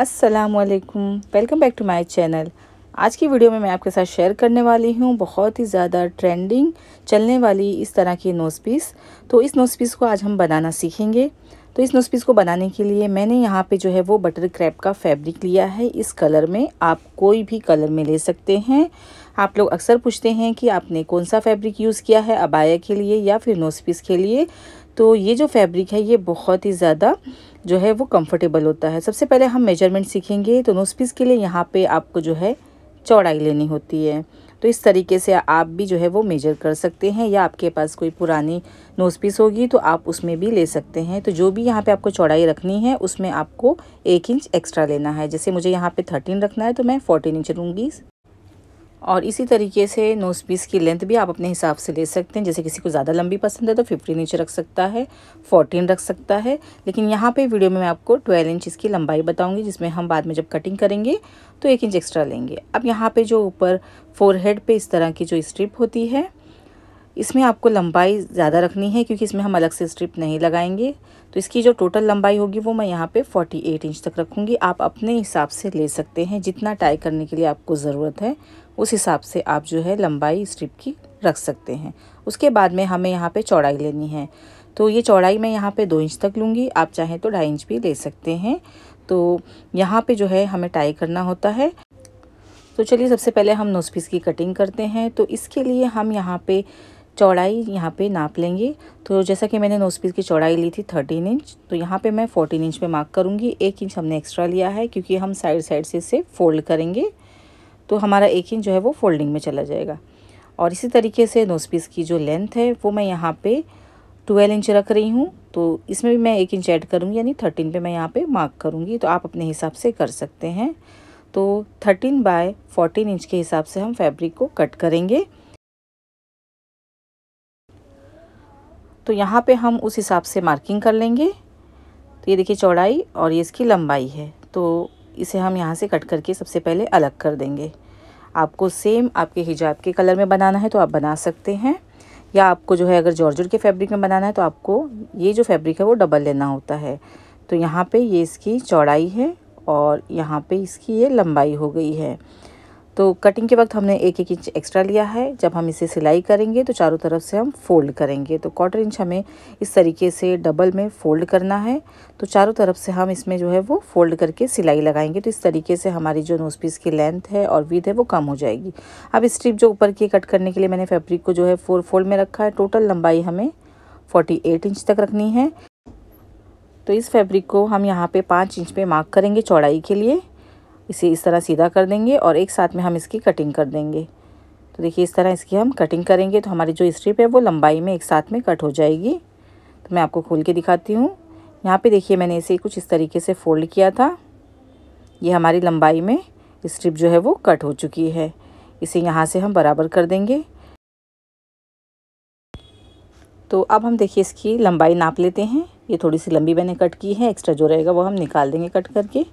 अस्सलाम वालेकुम welcome back to my channel आज की वीडियो में मैं आपके साथ शेयर करने वाली हूँ बहुत ही ज़्यादा ट्रेंडिंग चलने वाली इस तरह की नोज़ पीस तो इस नोज़ पीस को आज हम बनाना सीखेंगे तो इस नोज़ पीस को बनाने के लिए मैंने यहाँ पे जो है वो बटर क्रैप का फैब्रिक लिया है इस कलर में आप कोई भी कलर में ले सकते हैं आप लोग अक्सर पूछते हैं कि आपने कौन सा फैब्रिक यूज़ किया है अबाया के लिए या फिर नोज़ पीस के लिए तो ये जो फैब्रिक है ये बहुत ही ज़्यादा जो है वो कंफर्टेबल होता है सबसे पहले हम मेजरमेंट सीखेंगे तो नोज पीस के लिए यहाँ पे आपको जो है चौड़ाई लेनी होती है तो इस तरीके से आप भी जो है वो मेजर कर सकते हैं या आपके पास कोई पुरानी नोज पीस होगी तो आप उसमें भी ले सकते हैं तो जो भी यहाँ पे आपको चौड़ाई रखनी है उसमें आपको एक इंच एक्स्ट्रा लेना है जैसे मुझे यहाँ पे थर्टीन रखना है तो मैं फोर्टीन इंच लूँगी और इसी तरीके से नोज़ पीस की लेंथ भी आप अपने हिसाब से ले सकते हैं जैसे किसी को ज़्यादा लंबी पसंद है तो फिफ्टीन इंच रख सकता है फोर्टीन रख सकता है लेकिन यहाँ पे वीडियो में मैं आपको ट्वेल्व इंच इसकी लंबाई बताऊँगी जिसमें हम बाद में जब कटिंग करेंगे तो एक इंच एक्स्ट्रा लेंगे अब यहाँ पर जो ऊपर फोर हेड पर इस तरह की जो स्ट्रिप होती है इसमें आपको लंबाई ज़्यादा रखनी है क्योंकि इसमें हम अलग से स्ट्रिप नहीं लगाएंगे तो इसकी जो टोटल लंबाई होगी वो मैं यहाँ पे 48 इंच तक रखूँगी आप अपने हिसाब से ले सकते हैं जितना टाई करने के लिए आपको ज़रूरत है उस हिसाब से आप जो है लंबाई स्ट्रिप की रख सकते हैं उसके बाद में हमें यहाँ पे चौड़ाई लेनी है तो ये चौड़ाई मैं यहाँ पे दो इंच तक लूँगी आप चाहें तो ढाई इंच भी ले सकते हैं तो यहाँ पे जो है हमें टाई करना होता है तो चलिए सबसे पहले हम नोज पीस की कटिंग करते हैं तो इसके लिए हम यहाँ पे चौड़ाई यहाँ पे नाप लेंगे तो जैसा कि मैंने नोज पीस की चौड़ाई ली थी थर्टीन इंच तो यहाँ पर मैं फोर्टीन इंच पर मार्क करूँगी एक इंच हमने एक्स्ट्रा लिया है क्योंकि हम साइड साइड से इसे फोल्ड करेंगे तो हमारा एक इंच जो है वो फोल्डिंग में चला जाएगा और इसी तरीके से नोज पीस की जो लेंथ है वो मैं यहाँ पे ट्वेल्व इंच रख रही हूँ तो इसमें भी मैं एक इंच ऐड करूँगी यानी थर्टीन पे मैं यहाँ पे मार्क करूँगी तो आप अपने हिसाब से कर सकते हैं तो थर्टीन बाय फोर्टीन इंच के हिसाब से हम फैब्रिक को कट करेंगे तो यहाँ पे हम उस हिसाब से मार्किंग कर लेंगे तो ये देखिए चौड़ाई और ये इसकी लंबाई है तो इसे हम यहाँ से कट करके सबसे पहले अलग कर देंगे आपको सेम आपके हिजाब के कलर में बनाना है तो आप बना सकते हैं या आपको जो है अगर जॉर्जर के फैब्रिक में बनाना है तो आपको ये जो फैब्रिक है वो डबल लेना होता है तो यहाँ पे ये इसकी चौड़ाई है और यहाँ पे इसकी ये लंबाई हो गई है तो कटिंग के वक्त हमने एक एक इंच एक्स्ट्रा लिया है जब हम इसे सिलाई करेंगे तो चारों तरफ से हम फोल्ड करेंगे तो क्वार्टर इंच हमें इस तरीके से डबल में फोल्ड करना है तो चारों तरफ से हम इसमें जो है वो फोल्ड करके सिलाई लगाएंगे तो इस तरीके से हमारी जो नोज पीस की लेंथ है और विथ है वो कम हो जाएगी अब स्ट्रिप जो ऊपर की कट करने के लिए मैंने फैब्रिक को जो है फोर फोल्ड में रखा है टोटल लंबाई हमें एट इंच तक रखनी है तो इस फैब्रिक को हम यहाँ पे पाँच इंच पे मार्क करेंगे चौड़ाई के लिए इसे इस तरह सीधा कर देंगे और एक साथ में हम इसकी कटिंग कर देंगे तो देखिए इस तरह इसकी हम कटिंग करेंगे तो हमारी जो स्ट्रिप है वो लंबाई में एक साथ में कट हो जाएगी तो मैं आपको खोल के दिखाती हूँ यहाँ पे देखिए मैंने इसे कुछ इस तरीके से फोल्ड किया था ये हमारी लंबाई में स्ट्रिप जो है वो कट हो चुकी है इसे यहाँ से हम बराबर कर देंगे तो अब हम देखिए इसकी लंबाई नाप लेते हैं ये थोड़ी सी लंबी मैंने कट की है एक्स्ट्रा जो रहेगा वो हम निकाल देंगे कट करके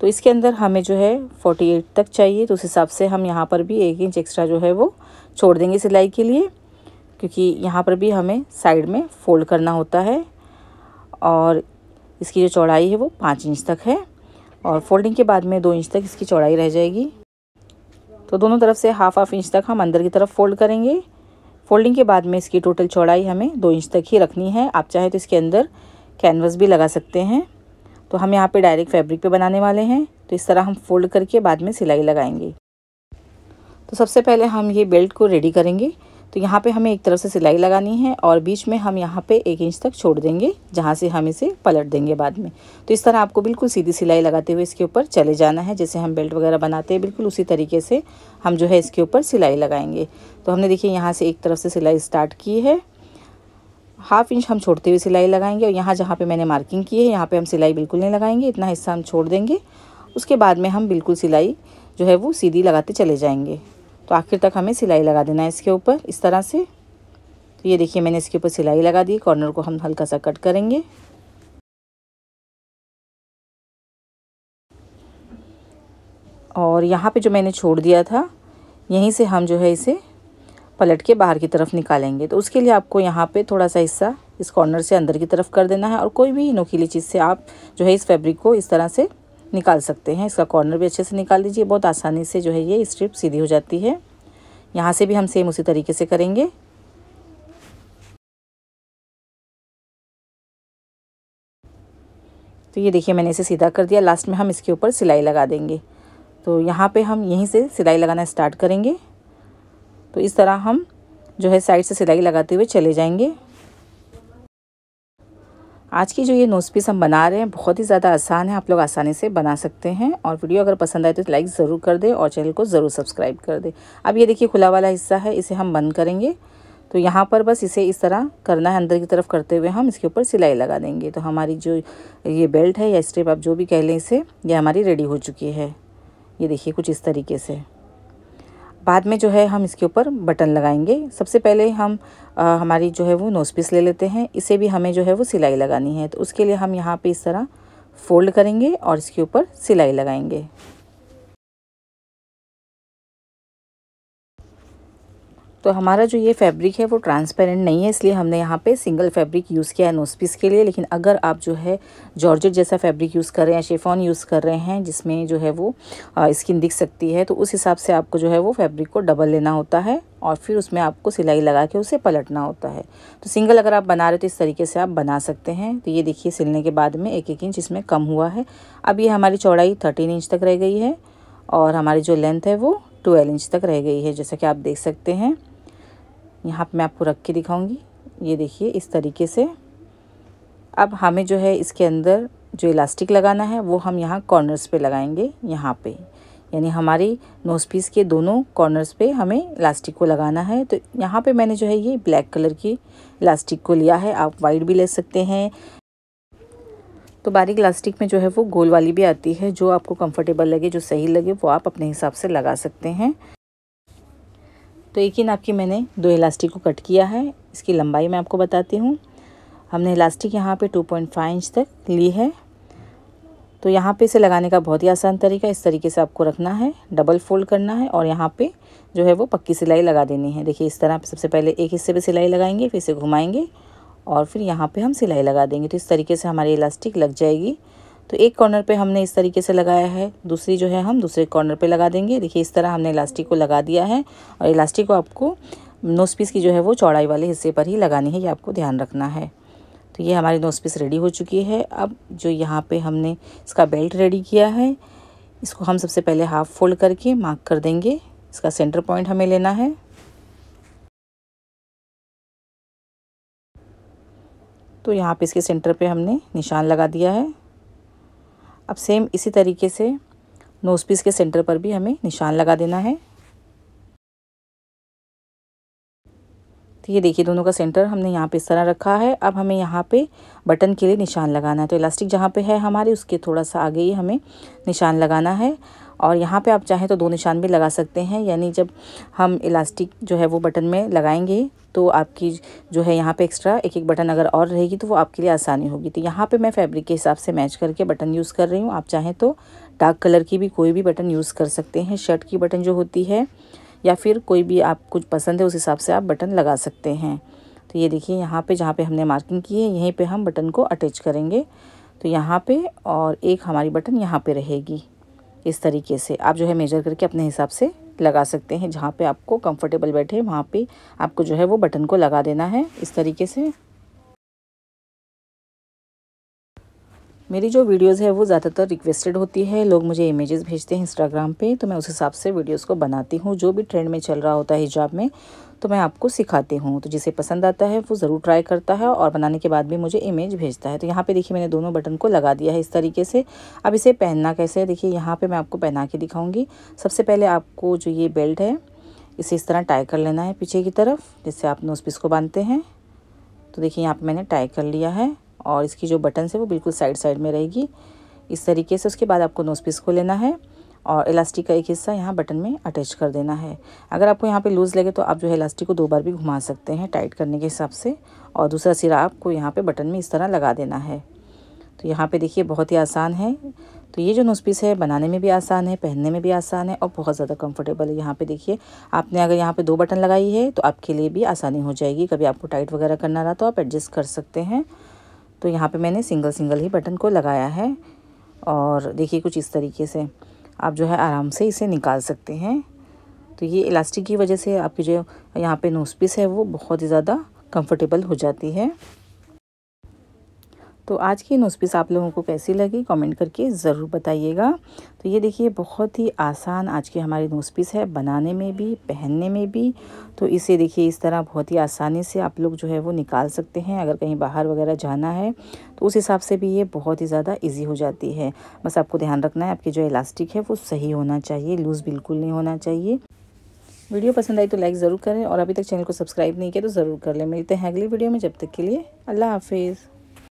तो इसके अंदर हमें जो है 48 तक चाहिए तो उस हिसाब से हम यहाँ पर भी एक इंच एक्स्ट्रा जो है वो छोड़ देंगे सिलाई के लिए क्योंकि यहाँ पर भी हमें साइड में फोल्ड करना होता है और इसकी जो चौड़ाई है वो पाँच इंच तक है और फोल्डिंग के बाद में दो इंच तक इसकी चौड़ाई रह जाएगी तो दोनों तरफ से हाफ हाफ इंच तक हम अंदर की तरफ फोल्ड करेंगे फोल्डिंग के बाद में इसकी टोटल चौड़ाई हमें दो इंच तक ही रखनी है आप चाहें तो इसके अंदर कैनवस भी लगा सकते हैं तो हम यहाँ पे डायरेक्ट फैब्रिक पे बनाने वाले हैं तो इस तरह हम फोल्ड करके बाद में सिलाई लगाएंगे तो सबसे पहले हम ये बेल्ट को रेडी करेंगे तो यहाँ पे हमें एक तरफ से सिलाई लगानी है और बीच में हम यहाँ पे एक इंच तक छोड़ देंगे जहाँ से हम इसे पलट देंगे बाद में तो इस तरह आपको बिल्कुल सीधी सिलाई लगाते हुए इसके ऊपर चले जाना है जैसे हम बेल्ट वगैरह बनाते हैं बिल्कुल उसी तरीके से हम जो है इसके ऊपर सिलाई लगाएंगे तो हमने देखिए यहाँ से एक तरफ से सिलाई स्टार्ट की है हाफ इंच हम छोड़ते हुए सिलाई लगाएंगे और यहाँ जहाँ पे मैंने मार्किंग की है यहाँ पे हम सिलाई बिल्कुल नहीं लगाएंगे इतना हिस्सा हम छोड़ देंगे उसके बाद में हम बिल्कुल सिलाई जो है वो सीधी लगाते चले जाएंगे तो आखिर तक हमें सिलाई लगा देना है इसके ऊपर इस तरह से तो ये देखिए मैंने इसके ऊपर सिलाई लगा दी कॉर्नर को हम हल्का सा कट करेंगे और यहाँ पर जो मैंने छोड़ दिया था यहीं से हम जो है इसे पलट के बाहर की तरफ निकालेंगे तो उसके लिए आपको यहाँ पे थोड़ा सा हिस्सा इस कॉर्नर से अंदर की तरफ कर देना है और कोई भी नोकीली चीज़ से आप जो है इस फैब्रिक को इस तरह से निकाल सकते हैं इसका कॉर्नर भी अच्छे से निकाल दीजिए बहुत आसानी से जो है ये स्ट्रिप सीधी हो जाती है यहाँ से भी हम सेम उसी तरीके से करेंगे तो ये देखिए मैंने इसे सीधा कर दिया लास्ट में हम इसके ऊपर सिलाई लगा देंगे तो यहाँ पे हम यहीं से सिलाई लगाना स्टार्ट करेंगे तो इस तरह हम जो है साइड से सिलाई लगाते हुए चले जाएंगे आज की जो ये नोज पीस हम बना रहे हैं बहुत ही ज़्यादा आसान है आप लोग आसानी से बना सकते हैं और वीडियो अगर पसंद आए तो लाइक ज़रूर कर दें और चैनल को ज़रूर सब्सक्राइब कर दे अब ये देखिए खुला वाला हिस्सा है इसे हम बंद करेंगे तो यहाँ पर बस इसे इस तरह करना है अंदर की तरफ करते हुए हम इसके ऊपर सिलाई लगा देंगे तो हमारी जो ये बेल्ट है या स्ट्रेप आप जो भी कह लें इसे ये हमारी रेडी हो चुकी है ये देखिए कुछ इस तरीके से बाद में जो है हम इसके ऊपर बटन लगाएंगे सबसे पहले हम आ, हमारी जो है वो नोज पीस ले लेते हैं इसे भी हमें जो है वो सिलाई लगानी है तो उसके लिए हम यहाँ पे इस तरह फोल्ड करेंगे और इसके ऊपर सिलाई लगाएंगे तो हमारा जो ये फैब्रिक है वो ट्रांसपेरेंट नहीं है इसलिए हमने यहाँ पे सिंगल फैब्रिक यूज़ किया है नोस्पीस के लिए लेकिन अगर आप जो है जॉर्जेट जैसा फैब्रिक यूज़ कर रहे हैं शेफॉन यूज़ कर रहे हैं जिसमें जो है वो स्किन दिख सकती है तो उस हिसाब से आपको जो है वो फैब्रिक को डबल लेना होता है और फिर उसमें आपको सिलाई लगा के उसे पलटना होता है तो सिंगल अगर आप बना रहे तो इस तरीके से आप बना सकते हैं तो ये देखिए सिलने के बाद में एक एक इंच इसमें कम हुआ है अब ये हमारी चौड़ाई थर्टीन इंच तक रह गई है और हमारी जो लेंथ है वो ट्वेल्व इंच तक रह गई है जैसा कि आप देख सकते हैं यहाँ पे मैं आपको रख के दिखाऊंगी ये देखिए इस तरीके से अब हमें जो है इसके अंदर जो इलास्टिक लगाना है वो हम यहाँ कॉर्नर्स पे लगाएंगे यहाँ पे यानी हमारी नोज पीस के दोनों कॉर्नर्स पे हमें इलास्टिक को लगाना है तो यहाँ पे मैंने जो है ये ब्लैक कलर की इलास्टिक को लिया है आप वाइट भी ले सकते हैं तो बारीक इलास्टिक में जो है वो गोल वाली भी आती है जो आपको कंफर्टेबल लगे जो सही लगे वो आप अपने हिसाब से लगा सकते हैं तो एक ही नाप की मैंने दो इलास्टिक को कट किया है इसकी लंबाई मैं आपको बताती हूँ हमने इलास्टिक यहाँ पे 2.5 इंच तक ली है तो यहाँ पे इसे लगाने का बहुत ही आसान तरीका इस तरीके से आपको रखना है डबल फोल्ड करना है और यहाँ पे जो है वो पक्की सिलाई लगा देनी है देखिए इस तरह सबसे पहले एक हिस्से पे सिलाई लगाएंगे फिर इसे घुमाएंगे और फिर यहाँ पे हम सिलाई लगा देंगे तो इस तरीके से हमारी इलास्टिक लग जाएगी तो एक कॉर्नर पे हमने इस तरीके से लगाया है दूसरी जो है हम दूसरे कॉर्नर पे लगा देंगे देखिए इस तरह हमने इलास्टिक को लगा दिया है और इलास्टिक को आपको नोस पीस की जो है वो चौड़ाई वाले हिस्से पर ही लगानी है ये आपको ध्यान रखना है तो ये हमारी नोस पीस रेडी हो चुकी है अब जो यहाँ पर हमने इसका बेल्ट रेडी किया है इसको हम सबसे पहले हाफ़ फोल्ड करके मार्क कर देंगे इसका सेंटर पॉइंट हमें लेना है तो यहाँ पे इसके सेंटर पे हमने निशान लगा दिया है अब सेम इसी तरीके से नोज़ पीस के सेंटर पर भी हमें निशान लगा देना है तो ये देखिए दोनों का सेंटर हमने यहाँ पे इस तरह रखा है अब हमें यहाँ पे बटन के लिए निशान लगाना है तो इलास्टिक जहाँ पे है हमारे उसके थोड़ा सा आगे ही हमें निशान लगाना है और यहाँ पे आप चाहें तो दो निशान भी लगा सकते हैं यानी जब हम इलास्टिक जो है वो बटन में लगाएंगे तो आपकी जो है यहाँ पे एक्स्ट्रा एक एक बटन अगर और रहेगी तो वो आपके लिए आसानी होगी तो यहाँ पे मैं फैब्रिक के हिसाब से मैच करके बटन यूज़ कर रही हूँ आप चाहें तो डार्क कलर की भी कोई भी बटन यूज़ कर सकते हैं शर्ट की बटन जो होती है या फिर कोई भी आप कुछ पसंद है उस हिसाब से आप बटन लगा सकते हैं तो ये देखिए यहाँ पे जहाँ पे हमने मार्किंग की है यहीं पे हम बटन को अटैच करेंगे तो यहाँ पे और एक हमारी बटन यहाँ पे रहेगी इस तरीके से आप जो है मेजर करके अपने हिसाब से लगा सकते हैं जहाँ पे आपको कंफर्टेबल बैठे वहाँ पे आपको जो है वो बटन को लगा देना है इस तरीके से मेरी जो वीडियोस है वो ज़्यादातर रिक्वेस्टेड होती है लोग मुझे इमेजेस भेजते हैं इंस्टाग्राम पे तो मैं उस हिसाब से वीडियोस को बनाती हूँ जो भी ट्रेंड में चल रहा होता है हिजाब में तो मैं आपको सिखाती हूँ तो जिसे पसंद आता है वो ज़रूर ट्राई करता है और बनाने के बाद भी मुझे इमेज भेजता है तो यहाँ पे देखिए मैंने दोनों बटन को लगा दिया है इस तरीके से अब इसे पहनना कैसे है देखिए यहाँ पर मैं आपको पहना के दिखाऊँगी सबसे पहले आपको जो ये बेल्ट है इसे इस तरह टाई कर लेना है पीछे की तरफ जिससे आप नोस पीस को बांधते हैं तो देखिए यहाँ पर मैंने टाई कर लिया है और इसकी जो बटन्स है वो बिल्कुल साइड साइड में रहेगी इस तरीके से उसके बाद आपको नोज पीस को लेना है और इलास्टिक का एक हिस्सा यहाँ बटन में अटैच कर देना है अगर आपको यहाँ पे लूज़ लगे तो आप जो है इलास्टिक को दो बार भी घुमा सकते हैं टाइट करने के हिसाब से और दूसरा सिरा आपको यहाँ पे बटन में इस तरह लगा देना है तो यहाँ पे देखिए बहुत ही आसान है तो ये जो नोज पीस है बनाने में भी आसान है पहनने में भी आसान है और बहुत ज़्यादा कम्फर्टेबल है यहाँ पर देखिए आपने अगर यहाँ पर दो बटन लगाई है तो आपके लिए भी आसानी हो जाएगी कभी आपको टाइट वगैरह करना रहा तो आप एडजस्ट कर सकते हैं तो यहाँ पे मैंने सिंगल सिंगल ही बटन को लगाया है और देखिए कुछ इस तरीके से आप जो है आराम से इसे निकाल सकते हैं तो ये इलास्टिक की वजह से आपकी जो यहाँ पे नोज पीस है वो बहुत ही ज़्यादा कंफर्टेबल हो जाती है तो आज की नोस्पिस आप लोगों को कैसी लगी कमेंट करके ज़रूर बताइएगा तो ये देखिए बहुत ही आसान आज की हमारी नोस्पिस है बनाने में भी पहनने में भी तो इसे देखिए इस तरह बहुत ही आसानी से आप लोग जो है वो निकाल सकते हैं अगर कहीं बाहर वगैरह जाना है तो उस हिसाब से भी ये बहुत ही ज़्यादा ईजी हो जाती है बस आपको ध्यान रखना है आपकी जो इलास्टिक है वो सही होना चाहिए लूज़ बिल्कुल नहीं होना चाहिए वीडियो पसंद आई तो लाइक ज़रूर करें और अभी तक चैनल को सब्सक्राइब नहीं किया तो ज़रूर कर लें मिलते हैं अगली वीडियो में जब तक के लिए अल्लाह हाफिज़